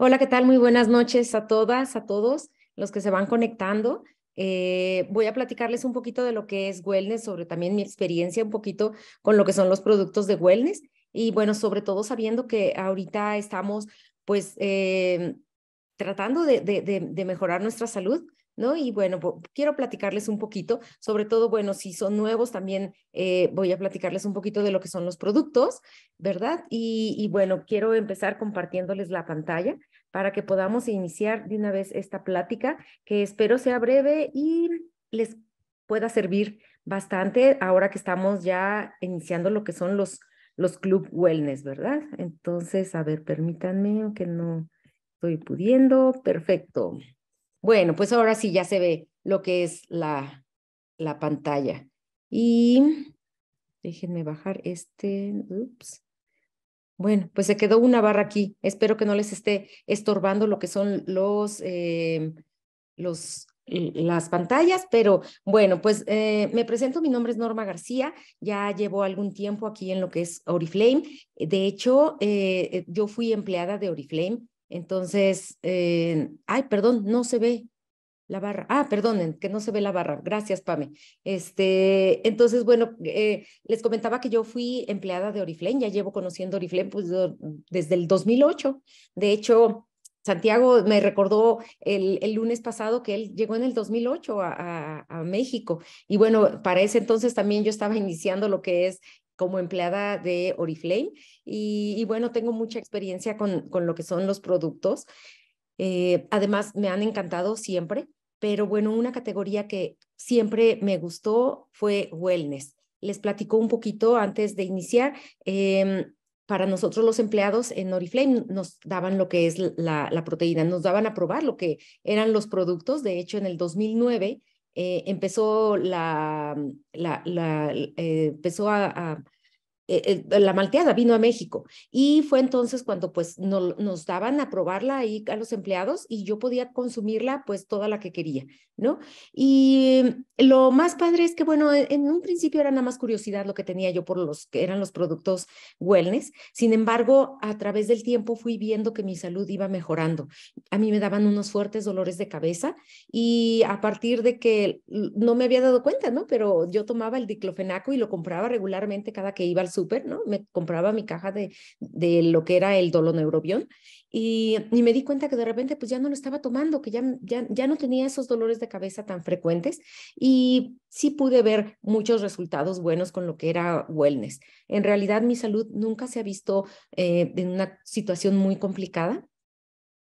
Hola, ¿qué tal? Muy buenas noches a todas, a todos los que se van conectando. Eh, voy a platicarles un poquito de lo que es wellness, sobre también mi experiencia un poquito con lo que son los productos de wellness y bueno, sobre todo sabiendo que ahorita estamos pues eh, tratando de, de, mejorar nuestra salud ¿no? Y bueno, quiero platicarles un poquito, sobre todo, bueno, si son nuevos también eh, voy a platicarles un poquito de lo que son los productos, ¿verdad? Y, y bueno, quiero empezar compartiéndoles la pantalla para que podamos iniciar de una vez esta plática que espero sea breve y les pueda servir bastante ahora que estamos ya iniciando lo que son los, los club wellness, ¿verdad? Entonces, a ver, permítanme, aunque no estoy pudiendo. Perfecto. Bueno, pues ahora sí ya se ve lo que es la, la pantalla. Y déjenme bajar este. Ups. Bueno, pues se quedó una barra aquí. Espero que no les esté estorbando lo que son los, eh, los las pantallas, pero bueno, pues eh, me presento, mi nombre es Norma García, ya llevo algún tiempo aquí en lo que es Oriflame. De hecho, eh, yo fui empleada de Oriflame entonces, eh, ay, perdón, no se ve la barra. Ah, perdonen, que no se ve la barra. Gracias, Pame. Este, entonces, bueno, eh, les comentaba que yo fui empleada de Oriflame, ya llevo conociendo Oriflame pues, desde el 2008. De hecho, Santiago me recordó el, lunes pasado que él llegó en el 2008 a, México. Y bueno, para ese entonces también yo estaba iniciando lo que es como empleada de Oriflame y, bueno, tengo mucha experiencia con, con, lo que son los productos. Eh, además, me han encantado siempre, pero bueno, una categoría que siempre me gustó fue wellness. Les platico un poquito antes de iniciar. Em, para nosotros los empleados en Oriflame nos daban lo que es la, proteína, nos daban a probar lo que eran los productos. De hecho, en el 2009 eh, empezó, la, la, la eh, empezó a, eh, eh, la malteada vino a México y fue entonces cuando pues nos daban a probarla ahí a los empleados y yo podía consumirla pues toda la que quería, ¿no? Y lo más padre es que bueno, e, en, un principio era nada más curiosidad lo que tenía yo por los que eran los productos wellness, sin embargo, a través del tiempo fui viendo que mi salud iba mejorando. A mí me daban unos fuertes dolores de cabeza y a partir de que no me había dado cuenta, ¿no? Pero yo tomaba el diclofenaco y lo compraba regularmente cada que iba al ¿no? Me compraba mi caja de, de lo que era el doloneurobión y, y, me di cuenta que de repente pues ya no lo estaba tomando, que ya, ya, no tenía esos dolores de cabeza tan frecuentes y sí pude ver muchos resultados buenos con lo que era wellness. En realidad mi salud nunca se ha visto eh, en una situación muy complicada.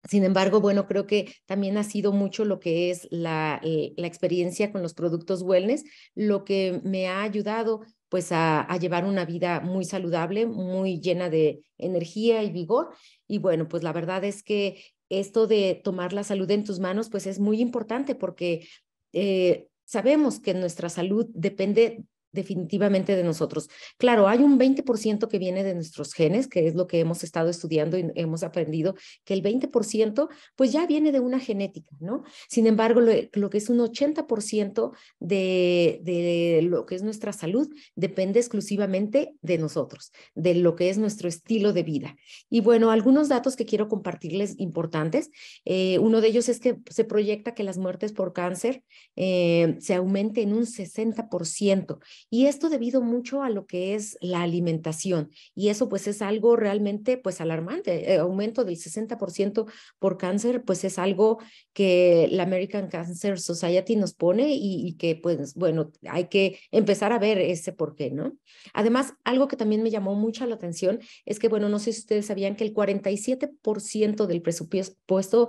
Sin embargo, bueno, creo que también ha sido mucho lo que es la, eh, la, experiencia con los productos wellness, lo que me ha ayudado pues a, llevar una vida muy saludable, muy llena de energía y vigor. Y bueno, pues la verdad es que esto de tomar la salud en tus manos, pues es muy importante porque eh, sabemos que nuestra salud depende definitivamente de nosotros. Claro, hay un 20% que viene de nuestros genes, que es lo que hemos estado estudiando y hemos aprendido, que el 20% pues ya viene de una genética, ¿no? Sin embargo, lo, que es un 80% de, lo que es nuestra salud depende exclusivamente de nosotros, de lo que es nuestro estilo de vida. Y bueno, algunos datos que quiero compartirles importantes. Eh, uno de ellos es que se proyecta que las muertes por cáncer eh, se aumente en un 60% y esto debido mucho a lo que es la alimentación. Y eso pues es algo realmente pues alarmante. Eh, aumento del 60% por cáncer pues es algo que la American Cancer Society nos pone y, que pues bueno, hay que empezar a ver ese por qué, ¿no? Además, algo que también me llamó mucho la atención es que bueno, no sé si ustedes sabían que el 47% del presupuesto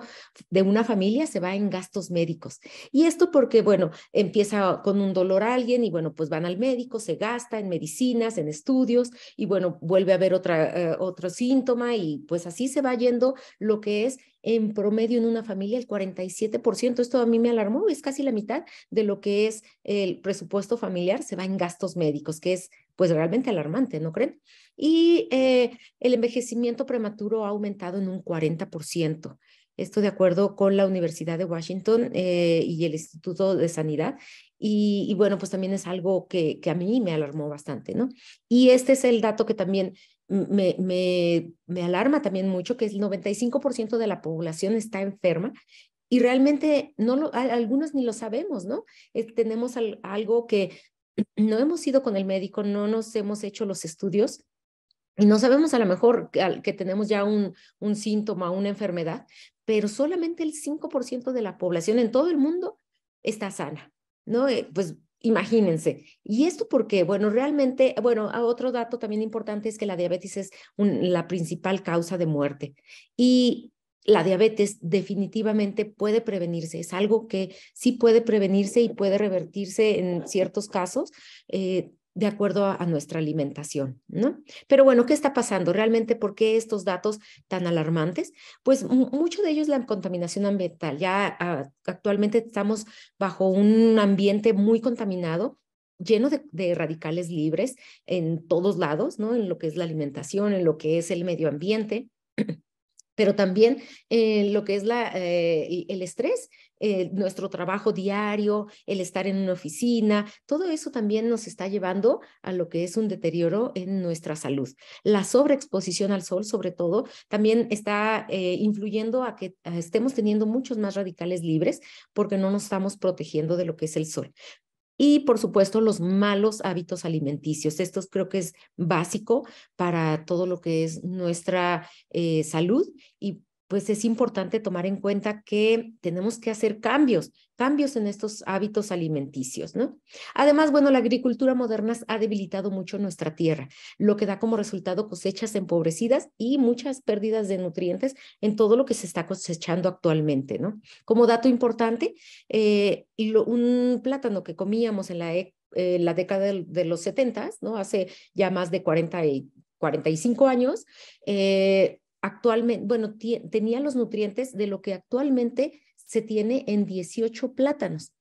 de una familia se va en gastos médicos. Y esto porque bueno, empieza con un dolor a alguien y bueno, pues van al médico médico, se gasta en medicinas, en estudios y bueno, vuelve a haber otra, eh, otro síntoma y pues así se va yendo lo que es en promedio en una familia el 47%. Esto a mí me alarmó, es casi la mitad de lo que es el presupuesto familiar se va en gastos médicos, que es pues realmente alarmante, ¿no creen? Y eh, el envejecimiento prematuro ha aumentado en un 40%. Esto de acuerdo con la Universidad de Washington eh, y el Instituto de Sanidad. Y, bueno, pues también es algo que, que, a mí me alarmó bastante, ¿no? Y este es el dato que también me, me, me alarma también mucho, que el 95% de la población está enferma y realmente no algunos ni lo sabemos, ¿no? Eh, tenemos algo que no hemos ido con el médico, no nos hemos hecho los estudios y no sabemos a lo mejor que, que tenemos ya un, un, síntoma, una enfermedad, pero solamente el 5% de la población en todo el mundo está sana. ¿no? Eh, pues imagínense. ¿Y esto por qué? Bueno, realmente, bueno, ah, otro dato también importante es que la diabetes es la principal causa de muerte. Y la diabetes definitivamente puede prevenirse, es algo que sí puede prevenirse y puede revertirse en ciertos casos. Eh, de acuerdo a, nuestra alimentación, ¿no? Pero bueno, ¿qué está pasando? ¿Realmente por qué estos datos tan alarmantes? Pues mucho de ellos es la contaminación ambiental. Ya ah, actualmente estamos bajo un ambiente muy contaminado lleno de, de, radicales libres en todos lados, ¿no? En lo que es la alimentación, en lo que es el medio ambiente pero también eh, lo que es la, eh, el estrés, eh, nuestro trabajo diario, el estar en una oficina, todo eso también nos está llevando a lo que es un deterioro en nuestra salud. La sobreexposición al sol, sobre todo, también está influyendo a que estemos teniendo muchos más radicales libres porque no nos estamos protegiendo de lo que es el sol. Y por supuesto los malos hábitos alimenticios. Esto creo que es básico para todo lo que es nuestra eh, salud y pues es importante tomar en cuenta que tenemos que hacer cambios, cambios en estos hábitos alimenticios, ¿no? Además, bueno, la agricultura moderna ha debilitado mucho nuestra tierra, lo que da como resultado cosechas empobrecidas y muchas pérdidas de nutrientes en todo lo que se está cosechando actualmente, ¿no? Como dato importante, eh, un plátano que comíamos en la, e, eh, la década de, los 70, ¿no? Hace ya más de 40 y 45 años, eh, actualmente, bueno, tenía los nutrientes de lo que actualmente se tiene en 18 plátanos.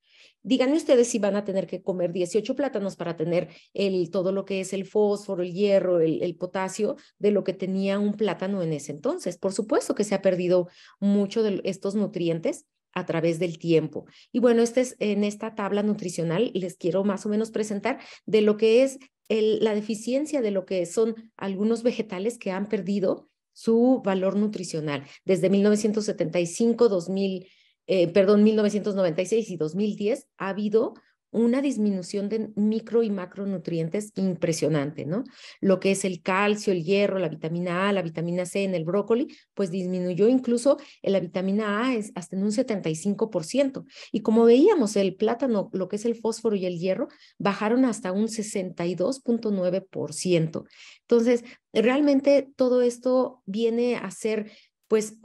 Díganme ustedes si van a tener que comer 18 plátanos para tener el, todo lo que es el fósforo, el hierro, el, potasio de lo que tenía un plátano en ese entonces. Por supuesto que se ha perdido mucho de estos nutrientes a través del tiempo. Y bueno, este en esta tabla nutricional les quiero más o menos presentar de lo que es la deficiencia de lo que son algunos vegetales que han perdido su valor nutricional. Desde 1975, 2000, eh, perdón, 1996 y 2010 ha habido una disminución de micro y macronutrientes impresionante, ¿no? Lo que es el calcio, el hierro, la vitamina A, la vitamina C en el brócoli, pues disminuyó incluso en la vitamina A es hasta en un 75%. Y como veíamos, el plátano, lo que es el fósforo y el hierro, bajaron hasta un 62.9%. Entonces, realmente todo esto viene a ser pues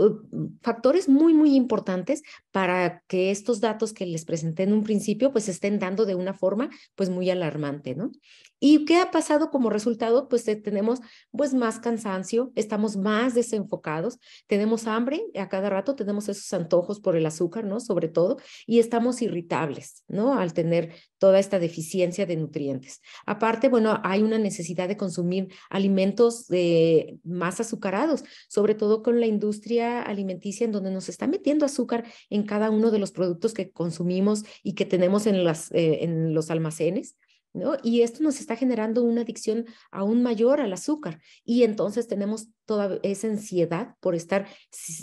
factores muy, muy importantes para que estos datos que les presenté en un principio, pues estén dando de una forma, pues muy alarmante, ¿no? ¿Y qué ha pasado como resultado? Pues eh, tenemos pues más cansancio, estamos más desenfocados, tenemos hambre, eh, a cada rato tenemos esos antojos por el azúcar, ¿no? Sobre todo, y estamos irritables, ¿no? Al tener toda esta deficiencia de nutrientes. Aparte, bueno, hay una necesidad de consumir alimentos eh, más azucarados, sobre todo con la industria alimenticia en donde nos está metiendo azúcar en cada uno de los productos que consumimos y que tenemos en, las, en los almacenes. Y esto nos está generando una adicción aún mayor al azúcar. Y entonces tenemos toda esa ansiedad por estar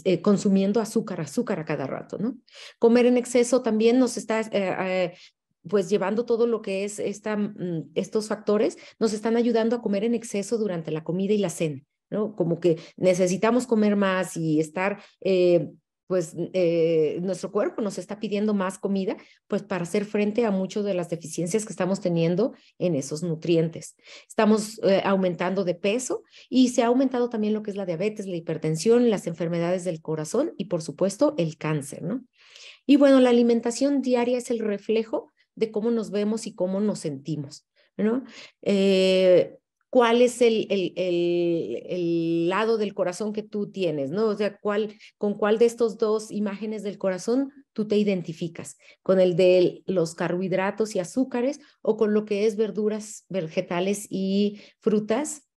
eh, consumiendo azúcar, azúcar a cada rato, ¿no? Comer en exceso también nos está... Eh, eh, pues llevando todo lo que es esta, mm, estos factores, nos están ayudando a comer en exceso durante la comida y la cena. ¿no? Como que necesitamos comer más y estar pues eh, nuestro cuerpo nos está pidiendo más comida, pues para hacer frente a muchas de las deficiencias que estamos teniendo en esos nutrientes. Estamos eh, aumentando de peso y se ha aumentado también lo que es la diabetes, la hipertensión, las enfermedades del corazón y por supuesto el cáncer, ¿no? Y bueno, la alimentación diaria es el reflejo de cómo nos vemos y cómo nos sentimos, ¿no? Eh, cuál es el, el, lado del corazón que tú tienes, ¿no? O sea, con cuál de estos dos imágenes del corazón tú te identificas, con el de los carbohidratos y azúcares o con lo que es verduras, vegetales y frutas,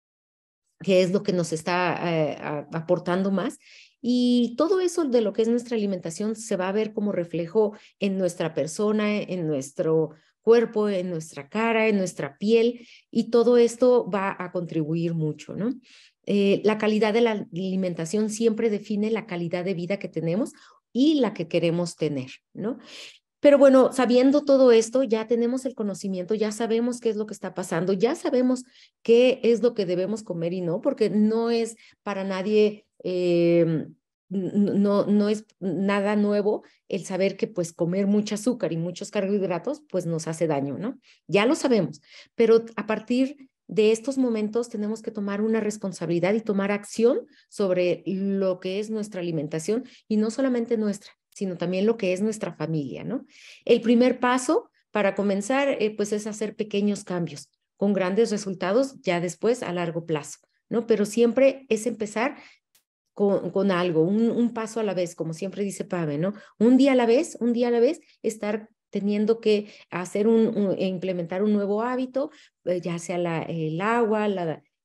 que es lo que nos está eh, aportando más. Y todo eso de lo que es nuestra alimentación se va a ver como reflejo en nuestra persona, en nuestro cuerpo, en nuestra cara, en nuestra piel, y todo esto va a contribuir mucho, ¿no? Eh, la calidad de la alimentación siempre define la calidad de vida que tenemos y la que queremos tener, ¿no? Pero bueno, sabiendo todo esto, ya tenemos el conocimiento, ya sabemos qué es lo que está pasando, ya sabemos qué es lo que debemos comer y no, porque no es para nadie em, no, no es nada nuevo el saber que pues comer mucho azúcar y muchos carbohidratos pues nos hace daño, ¿no? Ya lo sabemos, pero a partir de estos momentos tenemos que tomar una responsabilidad y tomar acción sobre lo que es nuestra alimentación y no solamente nuestra, sino también lo que es nuestra familia, ¿no? El primer paso para comenzar eh, pues es hacer pequeños cambios con grandes resultados ya después a largo plazo. ¿no? Pero siempre es empezar con, algo, un, paso a la vez, como siempre dice Pave, ¿no? Un día a la vez, un día a la vez, estar teniendo que hacer un, e implementar un nuevo hábito, eh, ya sea el agua,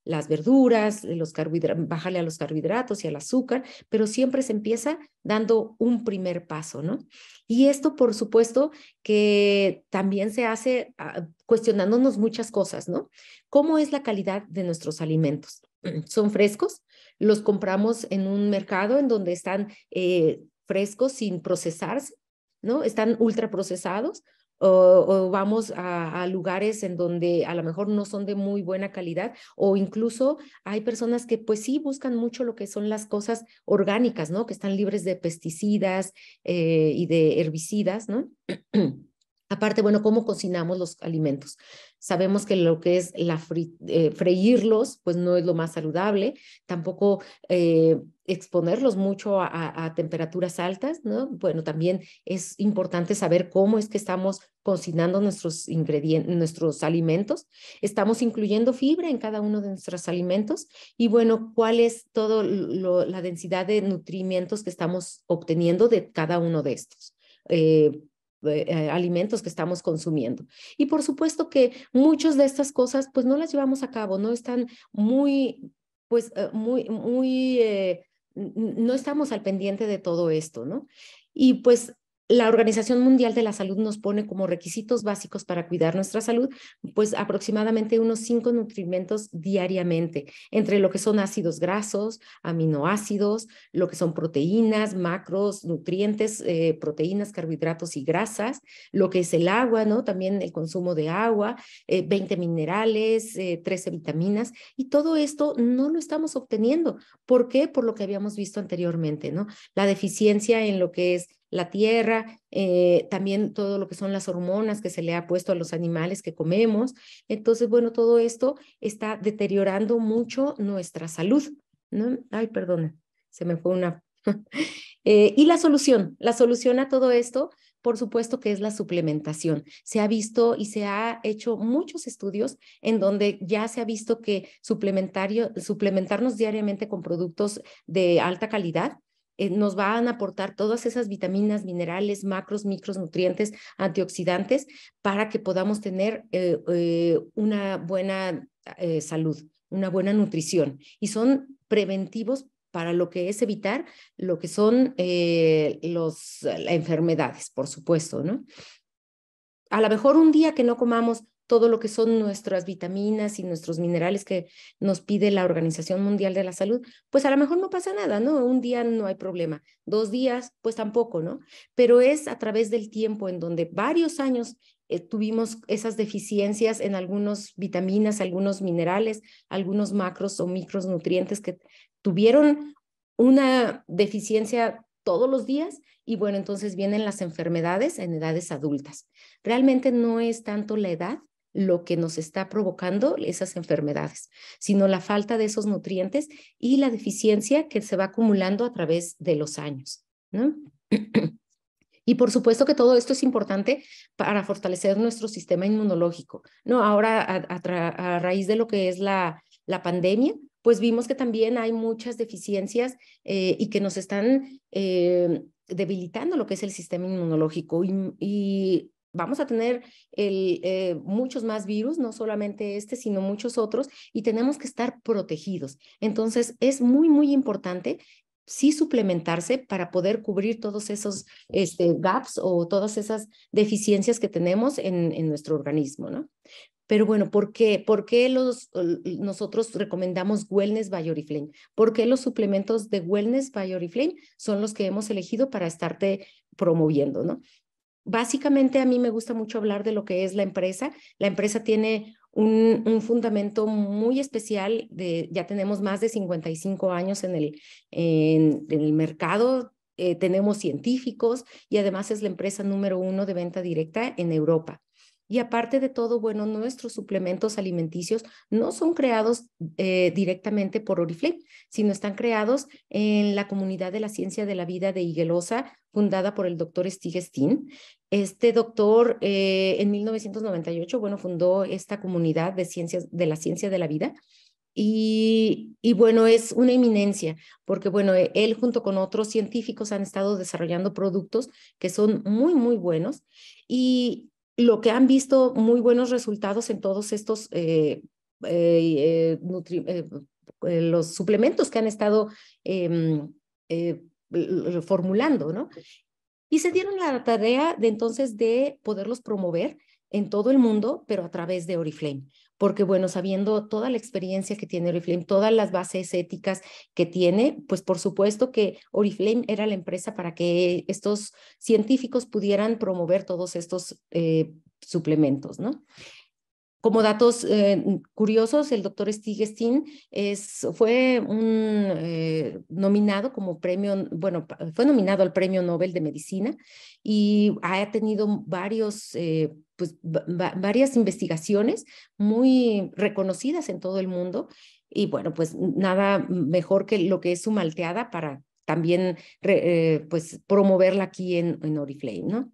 las verduras, los carbohidratos, bajarle a los carbohidratos y al azúcar, pero siempre se empieza dando un primer paso, ¿no? Y esto, por supuesto, que también se hace ah, cuestionándonos muchas cosas, ¿no? ¿Cómo es la calidad de nuestros alimentos? Mm, son frescos, los compramos en un mercado en donde están eh, frescos sin procesarse, ¿no? Están ultra procesados o vamos a, lugares en donde a lo mejor no son de muy buena calidad o incluso hay personas que pues sí buscan mucho lo que son las cosas orgánicas, ¿no? Que están libres de pesticidas eh, y de herbicidas, ¿no? Aparte, bueno, ¿cómo cocinamos los alimentos? Sabemos que lo que es la eh, freírlos, pues no es lo más saludable, tampoco eh, exponerlos mucho a, temperaturas altas, ¿no? Bueno, también es importante saber cómo es que estamos cocinando nuestros ingredientes, nuestros alimentos. Estamos incluyendo fibra en cada uno de nuestros alimentos y bueno, cuál es toda la densidad de nutrimientos que estamos obteniendo de cada uno de estos. Eh, eh, eh, alimentos que estamos consumiendo. Y por supuesto que muchas de estas cosas pues no las llevamos a cabo, no están muy, pues eh, muy, muy, no estamos al pendiente de todo esto, ¿no? Y pues la Organización Mundial de la Salud nos pone como requisitos básicos para cuidar nuestra salud, pues aproximadamente unos cinco nutrimentos diariamente, entre lo que son ácidos grasos, aminoácidos, lo que son proteínas, macros, nutrientes, eh, proteínas, carbohidratos y grasas, lo que es el agua, ¿no? También el consumo de agua, 20 eh, minerales, 13 eh, vitaminas, y todo esto no lo estamos obteniendo. ¿Por qué? Por lo que habíamos visto anteriormente, ¿no? La deficiencia en lo que es la tierra, eh, también todo lo que son las hormonas que se le ha puesto a los animales que comemos. Entonces, bueno, todo esto está deteriorando mucho nuestra salud. ¿no? Ay, perdona, se me fue una. Eh, y la solución, la solución a todo esto, por supuesto que es la suplementación. Se ha visto y se ha hecho muchos estudios en donde ya se ha visto que suplementario, suplementarnos diariamente con productos de alta calidad eh, nos van a aportar todas esas vitaminas, minerales, macros, micros, nutrientes, antioxidantes, para que podamos tener eh, eh, una buena salud, una buena nutrición. Y son preventivos para lo que es evitar lo que son los, las enfermedades, por supuesto, ¿no? A lo mejor un día que no comamos todo lo que son nuestras vitaminas y nuestros minerales que nos pide la Organización Mundial de la Salud, pues a lo mejor no pasa nada, ¿no? Un día no hay problema, dos días, pues tampoco, ¿no? Pero es a través del tiempo en donde varios años eh, tuvimos esas deficiencias en algunas vitaminas, algunos minerales, algunos macros o micronutrientes que tuvieron una deficiencia todos los días y bueno, entonces vienen las enfermedades en edades adultas. Realmente no es tanto la edad, lo que nos está provocando esas enfermedades, sino la falta de esos nutrientes y la deficiencia que se va acumulando a través de los años. Y por supuesto que todo esto es importante para fortalecer nuestro sistema inmunológico. ¿no? Ahora, a, raíz de lo que es la, la, pandemia, pues vimos que también hay muchas deficiencias eh, y que nos están eh, debilitando lo que es el sistema inmunológico. y vamos a tener eh, muchos más virus, no solamente este, sino muchos otros, y tenemos que estar protegidos. Entonces, es muy, muy importante sí suplementarse para poder cubrir todos esos este, gaps o todas esas deficiencias que tenemos en, nuestro organismo, ¿no? Pero bueno, ¿por qué, ¿Por qué los, nosotros recomendamos Wellness by Oriflame? ¿Por qué los suplementos de Wellness by Oriflame son los que hemos elegido para estarte promoviendo, ¿no? Básicamente a mí me gusta mucho hablar de lo que es la empresa. La empresa tiene un, fundamento muy especial, de, ya tenemos más de 55 años en el, en, el mercado, eh, tenemos científicos y además es la empresa número uno de venta directa en Europa. Y aparte de todo, bueno, nuestros suplementos alimenticios no son creados eh, directamente por Oriflame, sino están creados en la comunidad de la ciencia de la vida de Higuelosa, fundada por el doctor Stig Steen. Este doctor eh, en 1998, bueno, fundó esta comunidad de ciencias de la ciencia de la vida. Y, y, bueno, es una eminencia, porque bueno, e, él junto con otros científicos han estado desarrollando productos que son muy, muy buenos. Y, lo que han visto muy buenos resultados en todos estos eh, eh, eh, los suplementos que han estado em, formulando, ¿no? Y se dieron la tarea de entonces de poderlos promover en todo el mundo, pero a través de Oriflame porque bueno, sabiendo toda la experiencia que tiene Oriflame, todas las bases éticas que tiene, pues por supuesto que Oriflame era la empresa para que estos científicos pudieran promover todos estos eh, suplementos, ¿no? Como datos eh, curiosos, el doctor Stigestin es, fue un, eh, nominado como premio, bueno, fue nominado al Premio Nobel de Medicina y ha tenido varios pues, varias investigaciones muy reconocidas en todo el mundo. Y bueno, pues nada mejor que lo que es su malteada para también eh, pues, promoverla aquí en, en Oriflame, ¿no?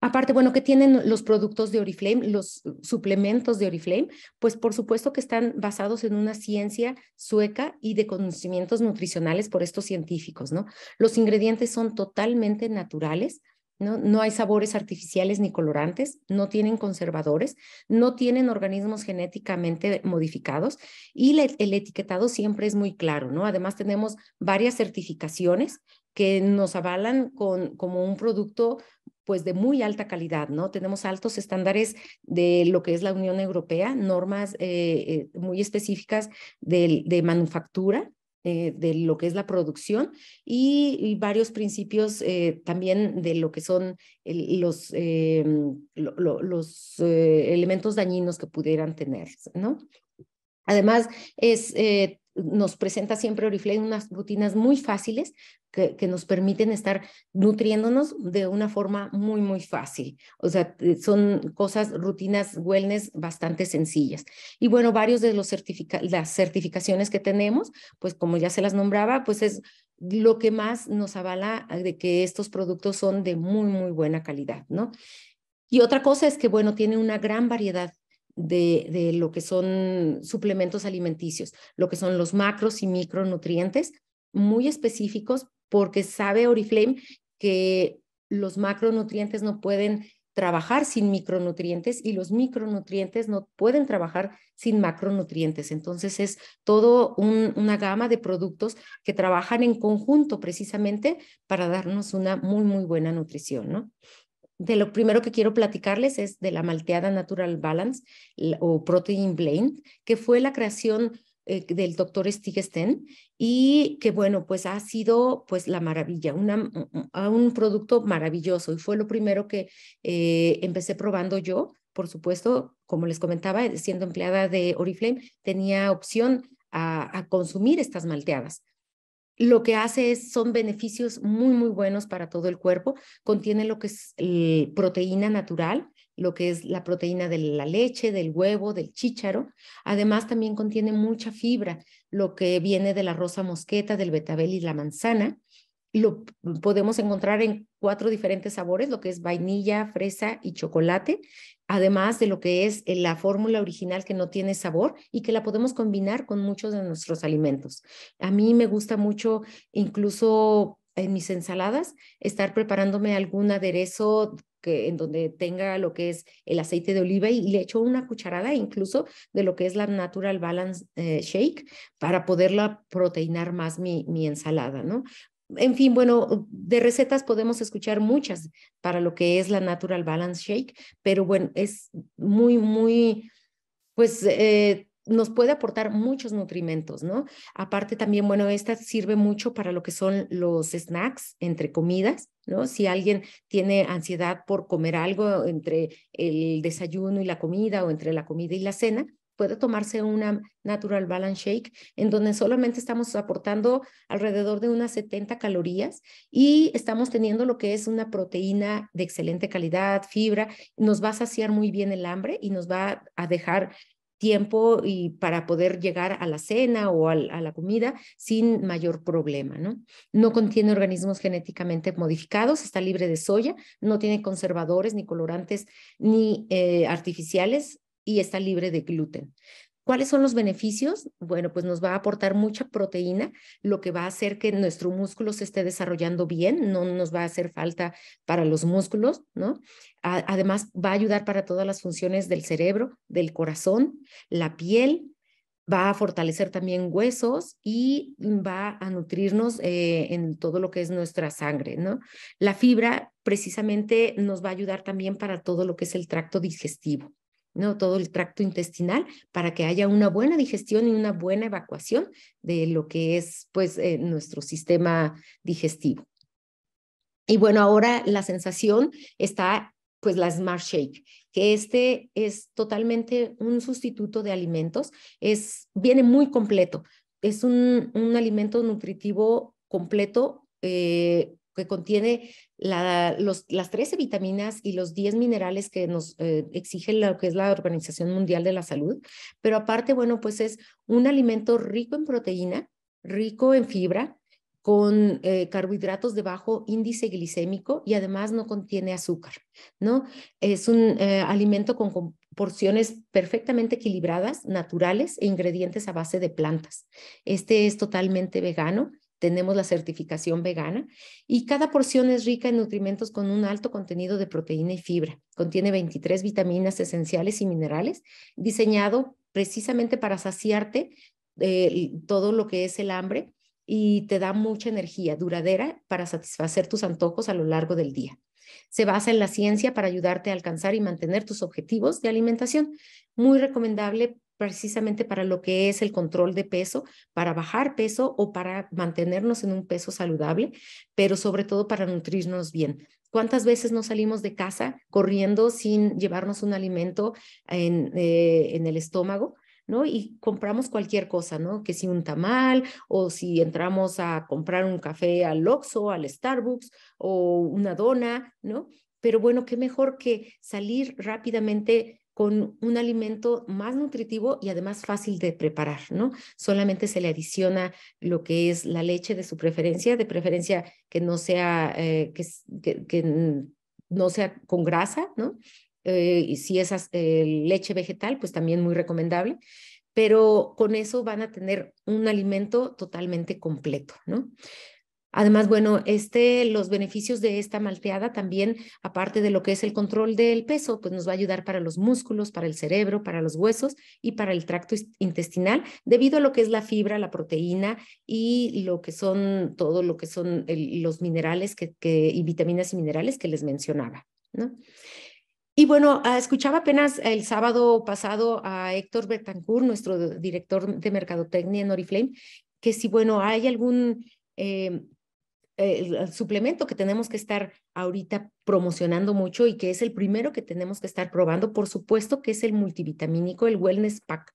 Aparte, bueno, ¿qué tienen los productos de Oriflame, los suplementos de Oriflame? Pues por supuesto que están basados en una ciencia sueca y de conocimientos nutricionales por estos científicos, ¿no? Los ingredientes son totalmente naturales, no, hay sabores artificiales ni colorantes, no tienen conservadores, no tienen organismos genéticamente modificados y el, etiquetado siempre es muy claro, ¿no? Además tenemos varias certificaciones que nos avalan con, como un producto pues de muy alta calidad, ¿no? Tenemos altos estándares de lo que es la Unión Europea, normas eh, eh, muy específicas de manufactura eh, de lo que es la producción y, varios principios eh, también de lo que son los, eh, los elementos dañinos que pudieran tener, ¿no? Además, es, eh, nos presenta siempre Oriflame unas rutinas muy fáciles que, nos permiten estar nutriéndonos de una forma muy, muy fácil. O sea, eh, son cosas, rutinas wellness bastante sencillas. Y bueno, varios de los certifica las certificaciones que tenemos, pues como ya se las nombraba, pues es lo que más nos avala ah, de que estos productos son de muy, muy buena calidad, ¿no? Y otra cosa es que, bueno, tiene una gran variedad de, lo que son suplementos alimenticios, lo que son los macros y micronutrientes muy específicos porque sabe Oriflame que los macronutrientes no pueden trabajar sin micronutrientes y los micronutrientes no pueden trabajar sin macronutrientes. Entonces es todo una gama de productos que trabajan en conjunto precisamente para darnos una muy, muy buena nutrición, ¿no? de lo primero que quiero platicarles es de la malteada Natural Balance o Protein Blend, que fue la creación eh, del doctor Stigesten y que bueno, pues ha sido pues la maravilla, una, un producto maravilloso y fue lo primero que eh, empecé probando yo. Por supuesto, como les comentaba, siendo empleada de Oriflame, tenía opción a consumir estas malteadas lo que hace es, son beneficios muy, muy buenos para todo el cuerpo. Contiene lo que es eh, proteína natural, lo que es la proteína de la leche, del huevo, del chícharo. Además, también contiene mucha fibra, lo que viene de la rosa mosqueta, del betabel y la manzana lo podemos encontrar en cuatro diferentes sabores, lo que es vainilla, fresa y chocolate, además de lo que es eh, la fórmula original que no tiene sabor y que la podemos combinar con muchos de nuestros alimentos. A mí me gusta mucho incluso en mis ensaladas estar preparándome algún aderezo que, en donde tenga lo que es el aceite de oliva y, le echo una cucharada incluso de lo que es la Natural Balance eh, Shake para poderla proteinar más mi, mi, ensalada, ¿no? en fin, bueno, de recetas podemos escuchar muchas para lo que es la Natural Balance Shake, pero bueno, es muy, muy, pues... Eh, nos puede aportar muchos nutrimentos, ¿no? Aparte también, bueno, esta sirve mucho para lo que son los snacks entre comidas, ¿no? Si alguien tiene ansiedad por comer algo entre el desayuno y la comida o entre la comida y la cena, puede tomarse una Natural Balance Shake, en donde solamente estamos aportando alrededor de unas 70 calorías y estamos teniendo lo que es una proteína de excelente calidad, fibra, nos va a saciar muy bien el hambre y nos va a dejar tiempo y para poder llegar a la cena o a la comida sin mayor problema, ¿no? No contiene organismos genéticamente modificados, está libre de soya, no tiene conservadores ni colorantes ni eh, artificiales, y está libre de gluten. ¿Cuáles son los beneficios? Bueno, pues nos va a aportar mucha proteína, lo que va a hacer que nuestro músculo se esté desarrollando bien, no nos va a hacer falta para los músculos, ¿no? además, va a ayudar para todas las funciones del cerebro, del corazón, la piel, va a fortalecer también huesos y va a nutrirnos eh, en todo lo que es nuestra sangre, ¿no? La fibra precisamente nos va a ayudar también para todo lo que es el tracto digestivo. ¿no? todo el tracto intestinal para que haya una buena digestión y una buena evacuación de lo que es pues eh, nuestro sistema digestivo. Y bueno, ahora la sensación está pues la Smart Shake, que este es totalmente un sustituto de alimentos, es viene muy completo, es un, alimento nutritivo completo eh, que contiene las 13 vitaminas y los 10 minerales que nos eh, exige lo que es la Organización Mundial de la Salud. Pero aparte, bueno, pues es un alimento rico en proteína, rico en fibra, con eh, carbohidratos de bajo índice glicémico y además no contiene azúcar, ¿no? Es un eh, alimento con, porciones perfectamente equilibradas, naturales e ingredientes a base de plantas. Este es totalmente vegano tenemos la certificación vegana y cada porción es rica en nutrimentos con un alto contenido de proteína y fibra. Contiene 23 vitaminas esenciales y minerales, diseñado precisamente para saciarte de eh, todo lo que es el hambre y te da mucha energía duradera para satisfacer tus antojos a lo largo del día. Se basa en la ciencia para ayudarte a alcanzar y mantener tus objetivos de alimentación. Muy recomendable precisamente para lo que es el control de peso, para bajar peso o para mantenernos en un peso saludable, pero sobre todo para nutrirnos bien. ¿Cuántas veces nos salimos de casa corriendo sin llevarnos un alimento en, eh, en el estómago? ¿no? Y compramos cualquier cosa, ¿no? Que si un tamal o si entramos a comprar un café al Oxxo, al Starbucks o una dona, ¿no? Pero bueno, qué mejor que salir rápidamente con un alimento más nutritivo y además fácil de preparar, ¿no? Solamente se le adiciona lo que es la leche de su preferencia, de preferencia que no sea, eh, que, no sea con grasa, ¿no? Eh, y si es eh, leche vegetal, pues también muy recomendable, pero con eso van a tener un alimento totalmente completo, ¿no? Además, bueno, este, los beneficios de esta malteada también, aparte de lo que es el control del peso, pues nos va a ayudar para los músculos, para el cerebro, para los huesos y para el tracto intestinal, debido a lo que es la fibra, la proteína y lo que son todo lo que son los minerales que, y vitaminas y minerales que les mencionaba. ¿no? Y bueno, ah, escuchaba apenas el sábado pasado a Héctor Bertancourt, nuestro director de Mercadotecnia en Oriflame, que si, bueno, hay algún... Eh, eh, el suplemento que tenemos que estar ahorita promocionando mucho y que es el primero que tenemos que estar probando, por supuesto que es el multivitamínico, el Wellness Pack,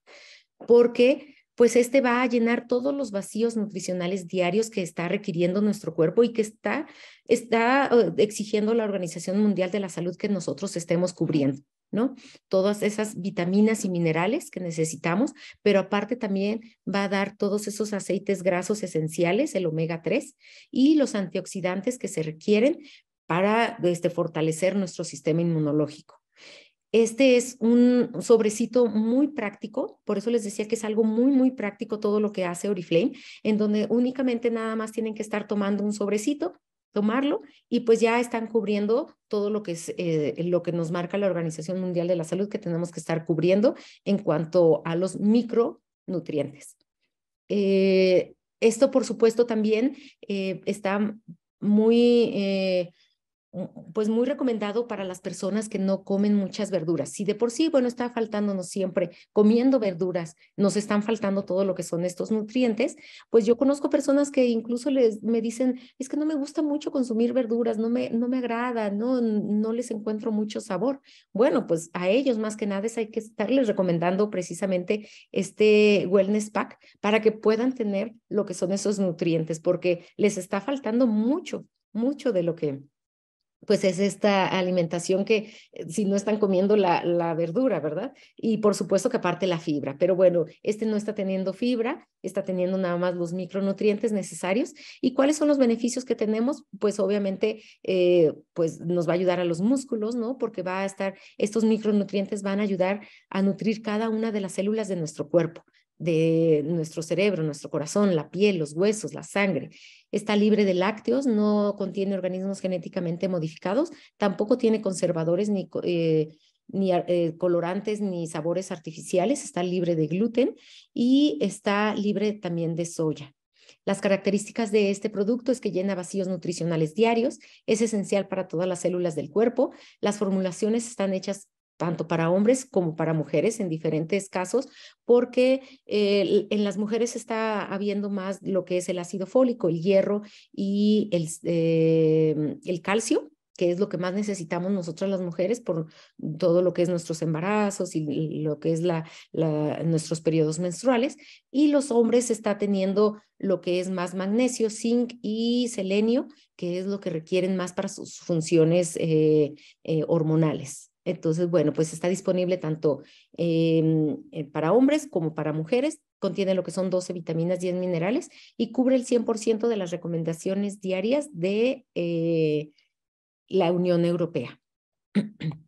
porque pues este va a llenar todos los vacíos nutricionales diarios que está requiriendo nuestro cuerpo y que está, está eh, exigiendo la Organización Mundial de la Salud que nosotros estemos cubriendo. Todas esas vitaminas y minerales que necesitamos, pero aparte también va a dar todos esos aceites grasos esenciales, el omega 3, y los antioxidantes que se requieren para este, fortalecer nuestro sistema inmunológico. Este es un sobrecito muy práctico, por eso les decía que es algo muy, muy práctico todo lo que hace Oriflame, en donde únicamente nada más tienen que estar tomando un sobrecito tomarlo y pues ya están cubriendo todo lo que es eh, lo que nos marca la Organización Mundial de la Salud que tenemos que estar cubriendo en cuanto a los micronutrientes. Eh, esto, por supuesto, también eh, está muy pues muy recomendado para las personas que no comen muchas verduras. Si de por sí, bueno, está faltándonos siempre comiendo verduras, nos están faltando todo lo que son estos nutrientes, pues yo conozco personas que incluso les me dicen, es que no me gusta mucho consumir verduras, no me no me agrada, no no les encuentro mucho sabor. Bueno, pues a ellos más que nada es hay que estarles recomendando precisamente este wellness pack para que puedan tener lo que son esos nutrientes porque les está faltando mucho, mucho de lo que pues es esta alimentación que eh, si no están comiendo la, verdura, ¿verdad? Y por supuesto que aparte la fibra, pero bueno, este no está teniendo fibra, está teniendo nada más los micronutrientes necesarios. ¿Y cuáles son los beneficios que tenemos? Pues obviamente, eh, pues nos va a ayudar a los músculos, ¿no? Porque va a estar, estos micronutrientes van a ayudar a nutrir cada una de las células de nuestro cuerpo de nuestro cerebro, nuestro corazón, la piel, los huesos, la sangre. Está libre de lácteos, no contiene organismos genéticamente modificados, tampoco tiene conservadores ni, eh, ni eh, colorantes ni sabores artificiales, está libre de gluten y está libre también de soya. Las características de este producto es que llena vacíos nutricionales diarios, es esencial para todas las células del cuerpo, las formulaciones están hechas tanto para hombres como para mujeres en diferentes casos, porque eh, en las mujeres está habiendo más lo que es el ácido fólico, el hierro y eh, el, calcio, que es lo que más necesitamos nosotras las mujeres por todo lo que es nuestros embarazos y lo que es nuestros periodos menstruales. Y los hombres está teniendo lo que es más magnesio, zinc y selenio, que es lo que requieren más para sus funciones eh, hormonales. Entonces, bueno, pues está disponible tanto em, eh, para hombres como para mujeres. Contiene lo que son 12 vitaminas, 10 minerales y cubre el 100% de las recomendaciones diarias de eh, la Unión Europea.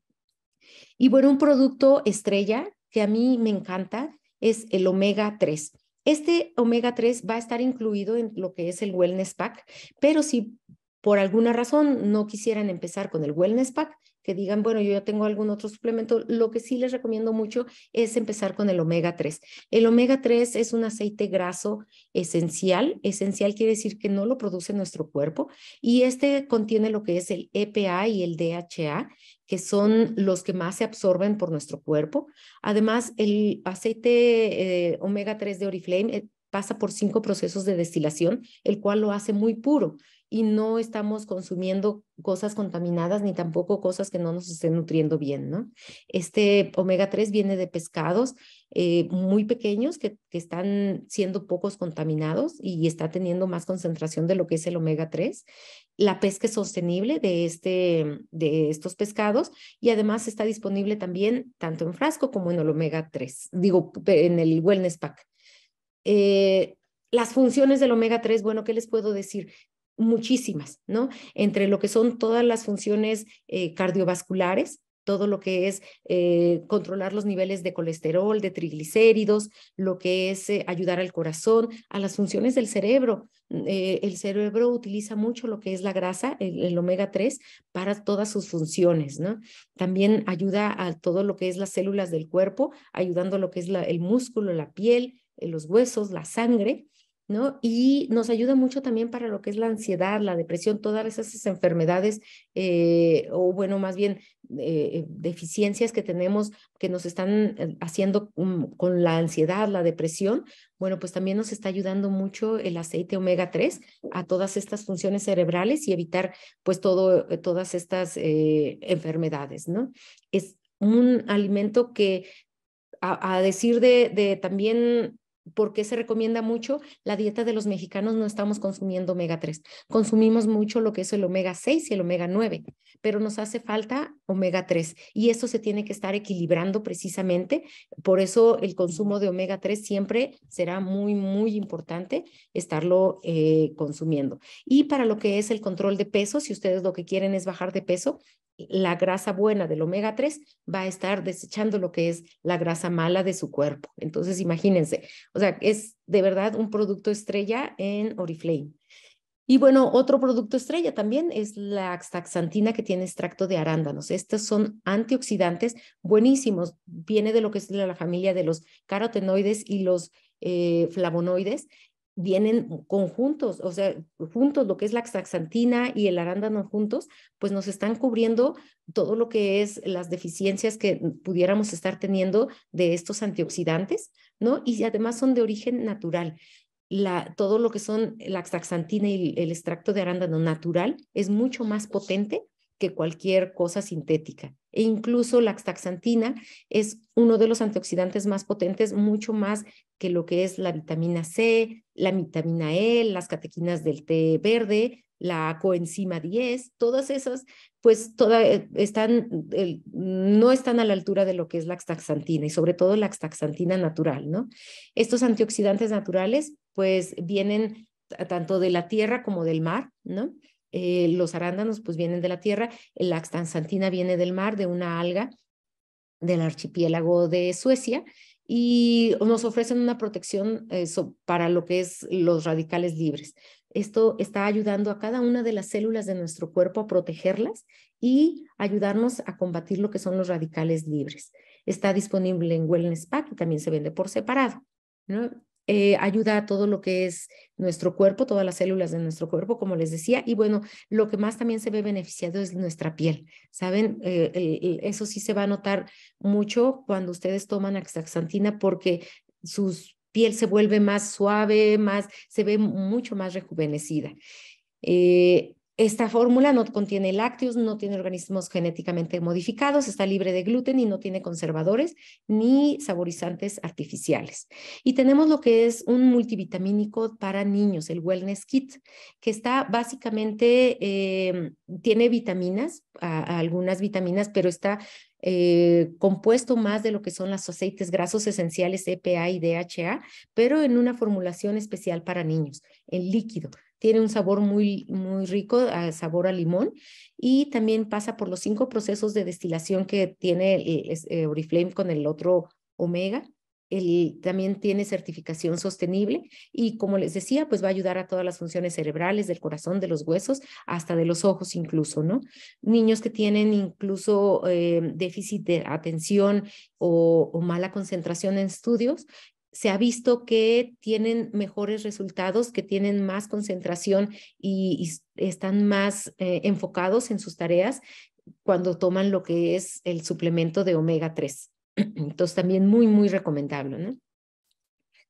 Y bueno, un producto estrella que a mí me encanta es el omega 3. Este omega 3 va a estar incluido en lo que es el wellness pack, pero si por alguna razón no quisieran empezar con el wellness pack, que digan, bueno, yo ya tengo algún otro suplemento, lo que sí les recomiendo mucho es empezar con el omega 3. El omega 3 es un aceite graso esencial. Esencial quiere decir que no lo produce nuestro cuerpo y este contiene lo que es el EPA y el DHA, que son los que más se absorben por nuestro cuerpo. Además, el aceite eh, omega 3 de Oriflame eh, pasa por cinco procesos de destilación, el cual lo hace muy puro y no estamos consumiendo cosas contaminadas ni tampoco cosas que no nos estén nutriendo bien, ¿no? Este omega 3 viene de pescados eh, muy pequeños que, están siendo pocos contaminados y está teniendo más concentración de lo que es el omega 3. La pesca es sostenible de, este, de estos pescados y además está disponible también tanto en frasco como en el omega 3, digo, en el wellness pack. Eh, las funciones del omega 3, bueno, ¿qué les puedo decir? muchísimas, ¿no? Entre lo que son todas las funciones eh, cardiovasculares, todo lo que es eh, controlar los niveles de colesterol, de triglicéridos, lo que es eh, ayudar al corazón, a las funciones del cerebro. Mm, el cerebro utiliza mucho lo que es la grasa, el, omega 3, para todas sus funciones, ¿no? También ayuda a todo lo que es las células del cuerpo, ayudando lo que es el músculo, la piel, los huesos, la sangre ¿no? Y nos ayuda mucho también para lo que es la ansiedad, la depresión, todas esas enfermedades eh, o bueno, más bien eh, eh, deficiencias que tenemos que nos están haciendo mm, con la ansiedad, la depresión. Bueno, pues también nos está ayudando mucho el aceite omega 3 a todas estas funciones cerebrales y evitar pues todo, todas estas enfermedades, ¿no? Es un alimento que a, decir de también ¿Por se recomienda mucho? La dieta de los mexicanos no estamos consumiendo omega 3. Consumimos mucho lo que es el omega 6 y el omega 9, pero nos hace falta omega 3 y eso se tiene que estar equilibrando precisamente. Por eso el consumo de omega 3 siempre será muy, muy importante estarlo eh, consumiendo. Y para lo que es el control de peso, si ustedes lo que quieren es bajar de peso, la grasa buena del omega 3 va a estar desechando lo que es la grasa mala de su cuerpo. Entonces, imagínense, o sea, es de verdad un producto estrella en Oriflame. Y bueno, otro producto estrella también es la astaxantina que tiene extracto de arándanos. Estos son antioxidantes buenísimos. Viene de lo que es la familia de los carotenoides y los eh, flavonoides vienen conjuntos, o sea, juntos, lo que es la saxantina y el arándano juntos, pues nos están cubriendo todo lo que es las deficiencias que pudiéramos estar teniendo de estos antioxidantes, ¿no? Y además son de origen natural. La, todo lo que son la saxantina y el extracto de arándano natural es mucho más potente que cualquier cosa sintética. E incluso la astaxantina es uno de los antioxidantes más potentes, mucho más que lo que es la vitamina C, la vitamina E, las catequinas del té verde, la coenzima 10, todas esas, pues toda, eh, están, no están a la altura de lo que es la astaxantina y sobre todo la astaxantina natural, ¿no? Estos antioxidantes naturales, pues vienen tanto de la tierra como del mar, ¿no? Eh, los arándanos pues vienen de la tierra, la axtansantina viene del mar, de una alga del archipiélago de Suecia y nos ofrecen una protección eh, para lo que es los radicales libres. Esto está ayudando a cada una de las células de nuestro cuerpo a protegerlas y ayudarnos a combatir lo que son los radicales libres. Está disponible en Wellness Pack y también se vende por separado. ¿no? Eh, ayuda a todo lo que es nuestro cuerpo, todas las células de nuestro cuerpo, como les decía, y bueno, lo que más también se ve beneficiado es nuestra piel, ¿saben? Eh, eso sí se va a notar mucho cuando ustedes toman axaxantina porque su piel se vuelve más suave, más, se ve mucho más rejuvenecida. Eh, esta fórmula no contiene lácteos, no tiene organismos genéticamente modificados, está libre de gluten y no tiene conservadores ni saborizantes artificiales. Y tenemos lo que es un multivitamínico para niños, el Wellness Kit, que está básicamente, em, tiene vitaminas, algunas vitaminas, pero está eh, compuesto más de lo que son los aceites grasos esenciales EPA y DHA, pero en una formulación especial para niños, en líquido tiene un sabor muy, muy rico, ah, sabor a limón, y también pasa por los cinco procesos de destilación que tiene eh, eh, Oriflame con el otro Omega. El, también tiene certificación sostenible y como les decía, pues va a ayudar a todas las funciones cerebrales, del corazón, de los huesos, hasta de los ojos incluso, ¿no? Niños que tienen incluso eh, déficit de atención o, mala concentración en estudios, se ha visto que tienen mejores resultados, que tienen más concentración y, están más eh, enfocados en sus tareas cuando toman lo que es el suplemento de omega 3. Entonces, también muy, muy recomendable.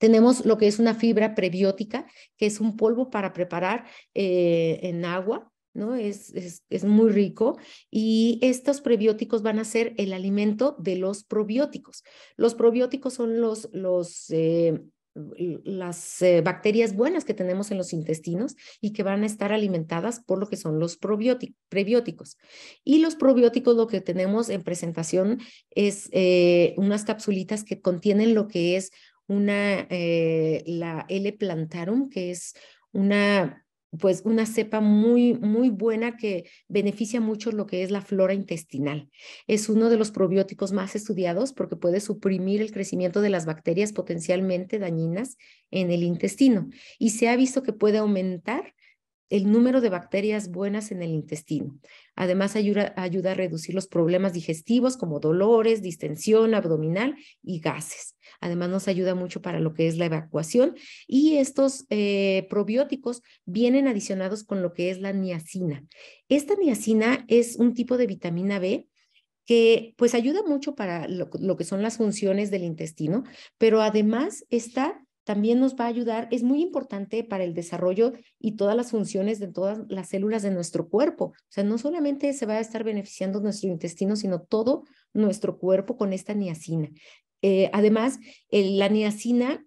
Tenemos lo que es una fibra prebiótica, que es un polvo para preparar eh, en agua ¿no? Es, es, muy rico y estos prebióticos van a ser el alimento de los probióticos. Los probióticos son los, los eh, las eh, bacterias buenas que tenemos en los intestinos y que van a estar alimentadas por lo que son los prebióticos. Y los probióticos lo que tenemos en presentación es eh, unas capsulitas que contienen lo que es una, la L plantarum, que es una pues una cepa muy, muy buena que beneficia mucho lo que es la flora intestinal. Es uno de los probióticos más estudiados porque puede suprimir el crecimiento de las bacterias potencialmente dañinas en el intestino y se ha visto que puede aumentar el número de bacterias buenas en el intestino. Además, ayuda, a reducir los problemas digestivos como dolores, distensión abdominal y gases. Además, nos ayuda mucho para lo que es la evacuación. Y estos eh, probióticos vienen adicionados con lo que es la niacina. Esta niacina es un tipo de vitamina B que pues ayuda mucho para lo, que son las funciones del intestino, pero además está también nos va a ayudar, es muy importante para el desarrollo y todas las funciones de todas las células de nuestro cuerpo. O sea, no solamente se va a estar beneficiando nuestro intestino, sino todo nuestro cuerpo con esta niacina. Eh, además, la niacina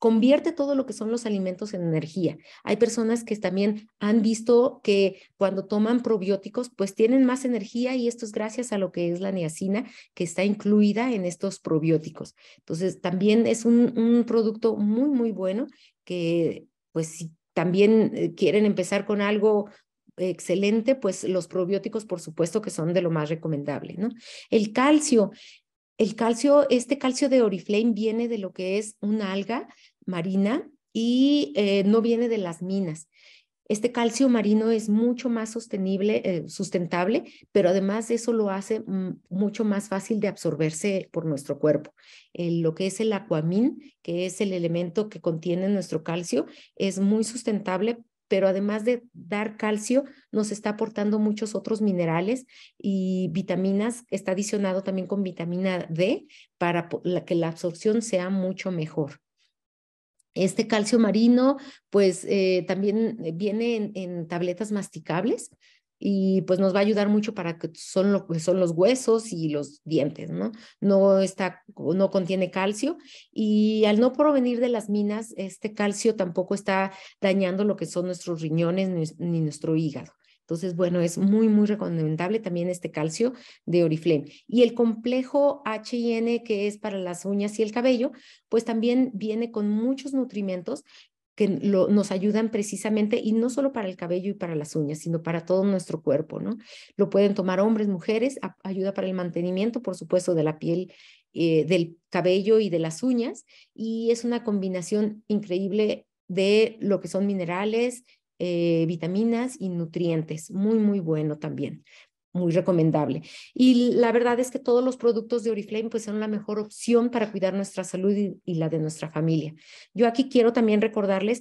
Convierte todo lo que son los alimentos en energía. Hay personas que también han visto que cuando toman probióticos, pues tienen más energía y esto es gracias a lo que es la niacina que está incluida en estos probióticos. Entonces, también es un, producto muy, muy bueno que, pues, si también eh, quieren empezar con algo excelente, pues los probióticos, por supuesto, que son de lo más recomendable, ¿no? El calcio, el calcio, este calcio de Oriflame viene de lo que es una alga marina y eh, no viene de las minas. Este calcio marino es mucho más sostenible, eh, sustentable, pero además eso lo hace mm, mucho más fácil de absorberse por nuestro cuerpo. lo que es el aquamin, que es el elemento que contiene nuestro calcio, es muy sustentable pero además de dar calcio, nos está aportando muchos otros minerales y vitaminas, está adicionado también con vitamina D para que la absorción sea mucho mejor. Este calcio marino, pues eh, también viene en, tabletas masticables y pues nos va a ayudar mucho para que son lo que son los huesos y los dientes, ¿no? No está no contiene calcio y al no provenir de las minas, este calcio tampoco está dañando lo que son nuestros riñones ni, nuestro hígado. Entonces, bueno, es muy, muy recomendable también este calcio de Oriflame. Y el complejo HN, que es para las uñas y el cabello, pues también viene con muchos nutrimentos que nos ayudan precisamente, y no solo para el cabello y para las uñas, sino para todo nuestro cuerpo, ¿no? Lo pueden tomar hombres, mujeres, ayuda para el mantenimiento, por supuesto, de la piel, eh, del cabello y de las uñas, y es una combinación increíble de lo que son minerales, eh, vitaminas y nutrientes. Muy, muy bueno también muy recomendable. Y la verdad es que todos los productos de Oriflame pues son la mejor opción para cuidar nuestra salud y, la de nuestra familia. Yo aquí quiero también recordarles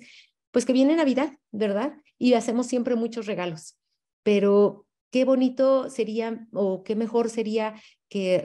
pues que viene Navidad, ¿verdad? Y hacemos siempre muchos regalos, pero qué bonito sería o qué mejor sería que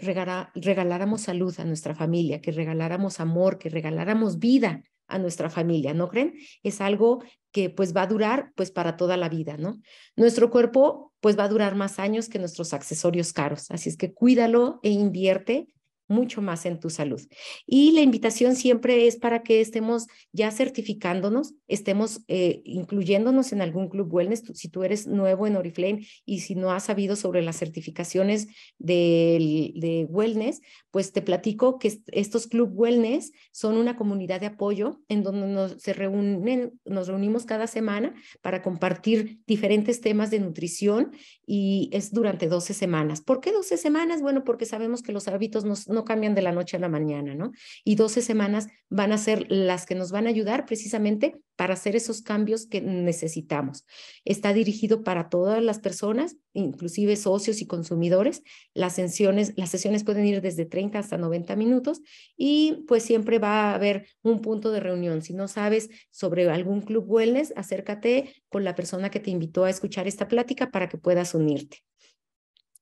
regaláramos salud a nuestra familia, que regaláramos amor, que regaláramos vida a nuestra familia, ¿no creen? Es algo que pues va a durar pues para toda la vida, ¿no? Nuestro cuerpo pues va a durar más años que nuestros accesorios caros, así es que cuídalo e invierte mucho más en tu salud. Y la invitación siempre es para que estemos ya certificándonos, estemos eh, incluyéndonos en algún club wellness. Si tú eres nuevo en Oriflame y si no has sabido sobre las certificaciones de, wellness, pues te platico que estos club wellness son una comunidad de apoyo en donde nos, se reúnen, nos reunimos cada semana para compartir diferentes temas de nutrición y es durante 12 semanas. ¿Por qué 12 semanas? Bueno, porque sabemos que los hábitos nos no cambian de la noche a la mañana, ¿no? Y 12 semanas van a ser las que nos van a ayudar precisamente para hacer esos cambios que necesitamos. Está dirigido para todas las personas, inclusive socios y consumidores. Las sesiones, las sesiones pueden ir desde 30 hasta 90 minutos y pues siempre va a haber un punto de reunión. Si no sabes sobre algún club wellness, acércate con la persona que te invitó a escuchar esta plática para que puedas unirte.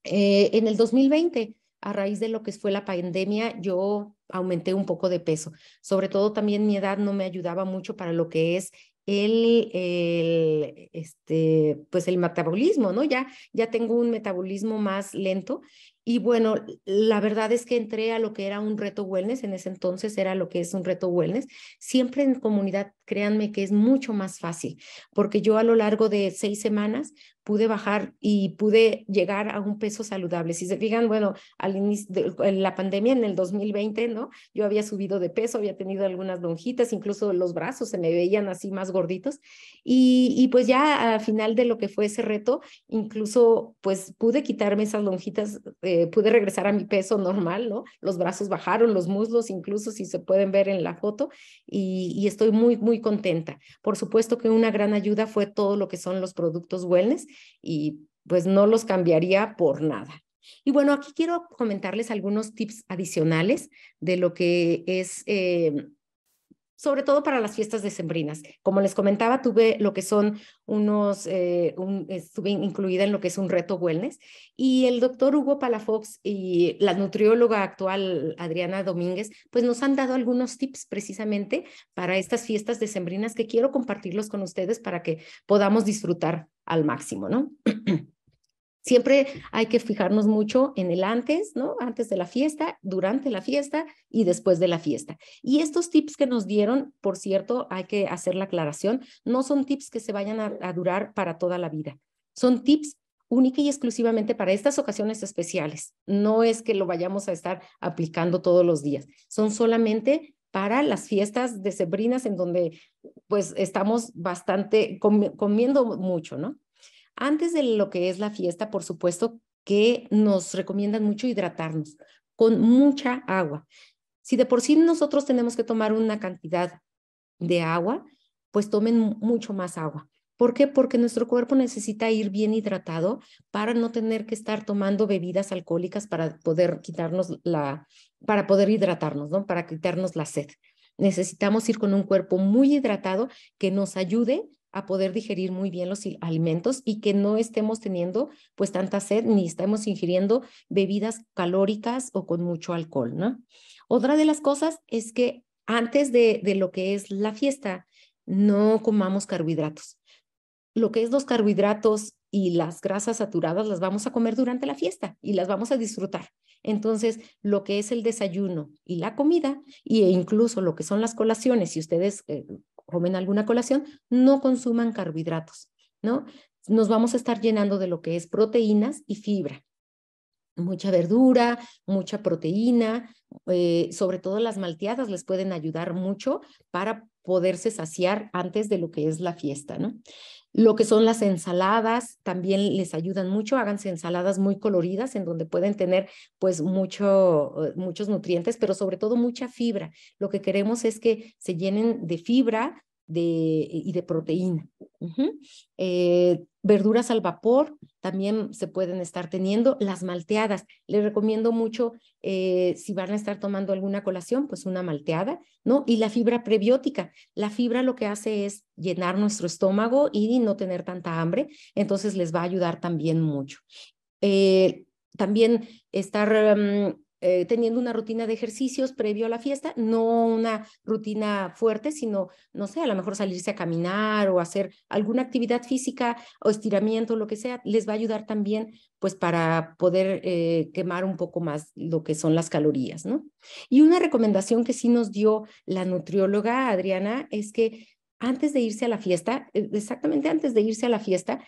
Eh, en el 2020 a raíz de lo que fue la pandemia, yo aumenté un poco de peso. Sobre todo también mi edad no me ayudaba mucho para lo que es el, este, pues el metabolismo, ¿no? Ya, ya tengo un metabolismo más lento. Y bueno, la verdad es que entré a lo que era un reto wellness, en ese entonces era lo que es un reto wellness. Siempre en comunidad, créanme que es mucho más fácil, porque yo a lo largo de seis semanas pude bajar y pude llegar a un peso saludable. Si se fijan, bueno, al inicio la pandemia en el 2020, ¿no? Yo había subido de peso, había tenido algunas lonjitas, incluso los brazos se me veían así más gorditos. Y, y pues ya al final de lo que fue ese reto, incluso pues pude quitarme esas lonjitas, eh, pude regresar a mi peso normal, ¿no? Los brazos bajaron, los muslos incluso, si se pueden ver en la foto, y, y estoy muy, muy contenta. Por supuesto que una gran ayuda fue todo lo que son los productos wellness y pues no los cambiaría por nada. Y bueno, aquí quiero comentarles algunos tips adicionales de lo que es eh, sobre todo para las fiestas decembrinas. Como les comentaba, tuve lo que son unos, eh, un, estuve incluida en lo que es un reto wellness y el doctor Hugo Palafox y la nutrióloga actual Adriana Domínguez, pues nos han dado algunos tips precisamente para estas fiestas decembrinas que quiero compartirlos con ustedes para que podamos disfrutar al máximo, ¿no? Siempre hay que fijarnos mucho en el antes, ¿no? Antes de la fiesta, durante la fiesta y después de la fiesta. Y estos tips que nos dieron, por cierto, hay que hacer la aclaración, no son tips que se vayan a, durar para toda la vida. Son tips única y exclusivamente para estas ocasiones especiales. No es que lo vayamos a estar aplicando todos los días. Son solamente para las fiestas de Sebrinas en donde pues estamos bastante comiendo mucho, ¿no? Antes de lo que es la fiesta, por supuesto que nos recomiendan mucho hidratarnos con mucha agua. Si de por sí nosotros tenemos que tomar una cantidad de agua, pues tomen mucho más agua. ¿Por qué? Porque nuestro cuerpo necesita ir bien hidratado para no tener que estar tomando bebidas alcohólicas para poder quitarnos la, para poder hidratarnos, ¿no? Para quitarnos la sed. Necesitamos ir con un cuerpo muy hidratado que nos ayude a poder digerir muy bien los alimentos y que no estemos teniendo pues tanta sed ni estemos ingiriendo bebidas calóricas o con mucho alcohol, ¿no? Otra de las cosas es que antes de, lo que es la fiesta, no comamos carbohidratos. Lo que es los carbohidratos y las grasas saturadas las vamos a comer durante la fiesta y las vamos a disfrutar. Entonces, lo que es el desayuno y la comida, e incluso lo que son las colaciones, si ustedes eh, comen alguna colación, no consuman carbohidratos, ¿no? Nos vamos a estar llenando de lo que es proteínas y fibra. Mucha verdura, mucha proteína, eh, sobre todo las malteadas les pueden ayudar mucho para poderse saciar antes de lo que es la fiesta, ¿no? Lo que son las ensaladas también les ayudan mucho, háganse ensaladas muy coloridas en donde pueden tener pues mucho, eh, muchos nutrientes, pero sobre todo mucha fibra. Lo que queremos es que se llenen de fibra de, y de proteína. Eh, verduras al vapor también se pueden estar teniendo. Las malteadas, les recomiendo mucho eh, si van a estar tomando alguna colación, pues una malteada, ¿no? Y la fibra prebiótica. La fibra lo que hace es llenar nuestro estómago y no tener tanta hambre, entonces les va a ayudar también mucho. Eh, también estar mm, eh, teniendo una rutina de ejercicios previo a la fiesta, no una rutina fuerte, sino, no sé, a lo mejor salirse a caminar o hacer alguna actividad física o estiramiento, lo que sea, les va a ayudar también pues para poder eh, quemar un poco más lo que son las calorías, ¿no? Y una recomendación que sí nos dio la nutrióloga Adriana es que antes de irse a la fiesta, eh, exactamente antes de irse a la fiesta,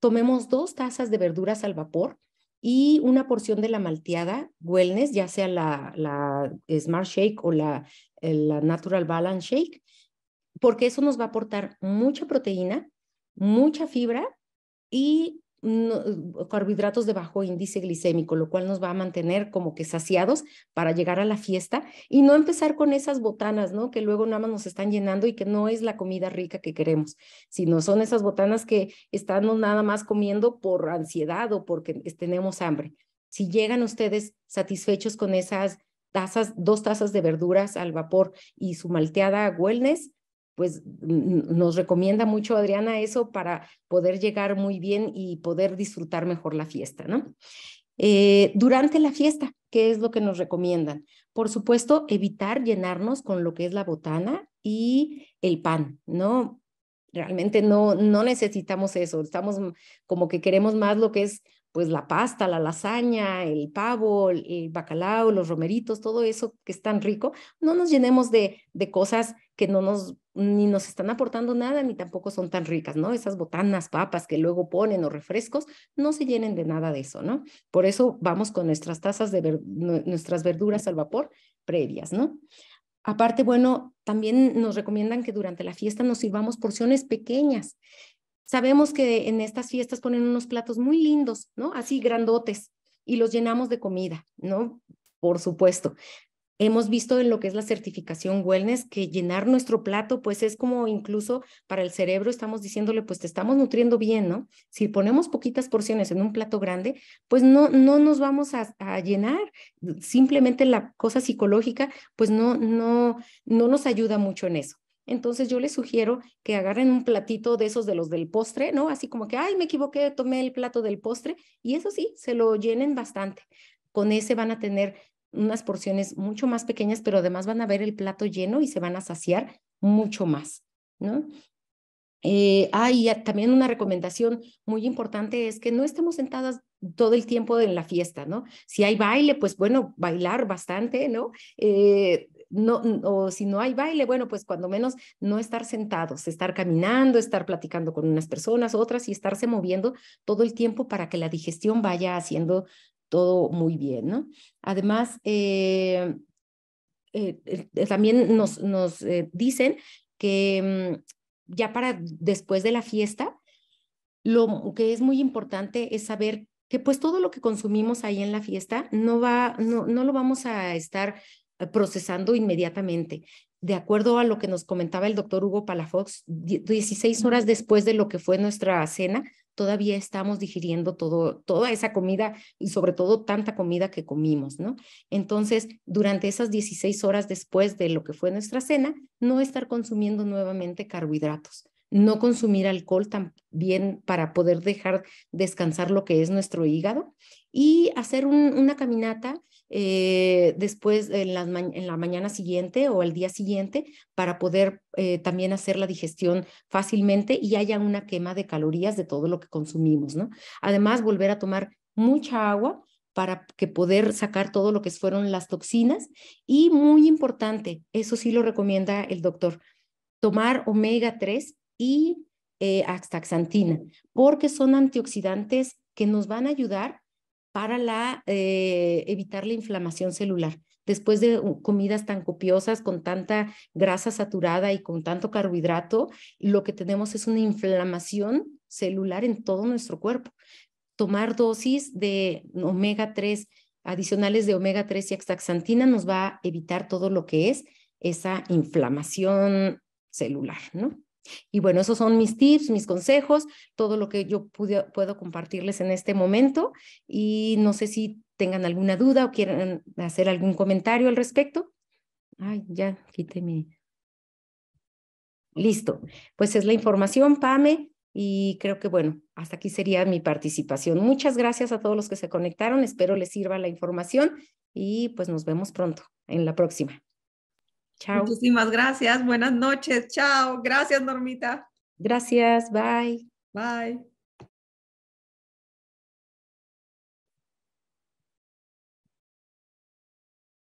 tomemos dos tazas de verduras al vapor, y una porción de la malteada wellness, ya sea la, Smart Shake o la, la Natural Balance Shake, porque eso nos va a aportar mucha proteína, mucha fibra y eh, carbohidratos de bajo índice glicémico, lo cual nos va a mantener como que saciados para llegar a la fiesta y no empezar con esas botanas, ¿no? Que luego nada más nos están llenando y que no es la comida rica que queremos, sino son esas botanas que estamos nada más comiendo por ansiedad o porque tenemos hambre. Si llegan ustedes satisfechos con esas tazas, dos tazas de verduras al vapor y su malteada wellness, pues nos recomienda mucho Adriana eso para poder llegar muy bien y poder disfrutar mejor la fiesta, ¿no? Eh, durante la fiesta, ¿qué es lo que nos recomiendan? Por supuesto, evitar llenarnos con lo que es la botana y el pan, ¿no? Realmente no, no necesitamos eso, estamos como que queremos más lo que es pues la pasta, la lasaña, el pavo, el, bacalao, los romeritos, todo eso que es tan rico, no nos llenemos de, de cosas que no nos, ni nos están aportando nada, ni tampoco son tan ricas, ¿no? Esas botanas, papas que luego ponen o refrescos, no se llenen de nada de eso, ¿no? Por eso vamos con nuestras tazas de nuestras verduras al vapor previas, ¿no? Aparte, bueno, también nos recomiendan que durante la fiesta nos sirvamos porciones pequeñas. Sabemos que en estas fiestas ponen unos platos muy lindos, ¿no? Así grandotes y los llenamos de comida, ¿no? Por supuesto. Hemos visto en lo que es la certificación wellness que llenar nuestro plato, pues es como incluso para el cerebro estamos diciéndole, pues te estamos nutriendo bien, ¿no? Si ponemos poquitas porciones en un plato grande, pues no, no nos vamos a, a llenar. Simplemente la cosa psicológica, pues no, no, no nos ayuda mucho en eso. Entonces yo les sugiero que agarren un platito de esos de los del postre, ¿no? Así como que, ay, me equivoqué, tomé el plato del postre y eso sí, se lo llenen bastante. Con ese van a tener unas porciones mucho más pequeñas, pero además van a ver el plato lleno y se van a saciar mucho más, ¿no? Eh, ah, también una recomendación muy importante es que no estemos sentadas todo el tiempo en la fiesta, ¿no? Si hay baile, pues bueno, bailar bastante, ¿no? Eh, no, o si no hay baile, bueno, pues cuando menos no estar sentados, estar caminando, estar platicando con unas personas, otras y estarse moviendo todo el tiempo para que la digestión vaya haciendo todo muy bien, ¿no? Además, eh, eh, eh, también nos, nos dicen que mm, ya para después de la fiesta, lo que es muy importante es saber que pues todo lo que consumimos ahí en la fiesta no va, no, no lo vamos a estar procesando inmediatamente. De acuerdo a lo que nos comentaba el doctor Hugo Palafox, 16 horas después de lo que fue nuestra cena, todavía estamos digiriendo todo, toda esa comida y sobre todo tanta comida que comimos, ¿no? Entonces, durante esas 16 horas después de lo que fue nuestra cena, no estar consumiendo nuevamente carbohidratos, no consumir alcohol también para poder dejar descansar lo que es nuestro hígado y hacer una caminata eh, después en la, mañana siguiente o al día siguiente para poder eh, también hacer la digestión fácilmente y haya una quema de calorías de todo lo que consumimos, ¿no? Además, volver a tomar mucha agua para que poder sacar todo lo que fueron las toxinas y muy importante, eso sí lo recomienda el doctor, tomar omega 3 y eh, porque son antioxidantes que nos van a ayudar para la, eh, evitar la inflamación celular. Después de uh, comidas tan copiosas, con tanta grasa saturada y con tanto carbohidrato, lo que tenemos es una inflamación celular en todo nuestro cuerpo. Tomar dosis de omega 3 adicionales de omega 3 y hexaxantina, nos va a evitar todo lo que es esa inflamación celular, ¿no? Y bueno, esos son mis tips, mis consejos, todo lo que yo puedo compartirles en este momento. Y no sé si tengan alguna duda o quieran hacer algún comentario al respecto. Ay, ya quité mi... Listo. Pues es la información, Pame. Y creo que bueno, hasta aquí sería mi participación. Muchas gracias a todos los que se conectaron. Espero les sirva la información y pues nos vemos pronto en la próxima. Muchísimas gracias. Buenas noches. Chao. Gracias, Normita. Gracias. Bye. Bye.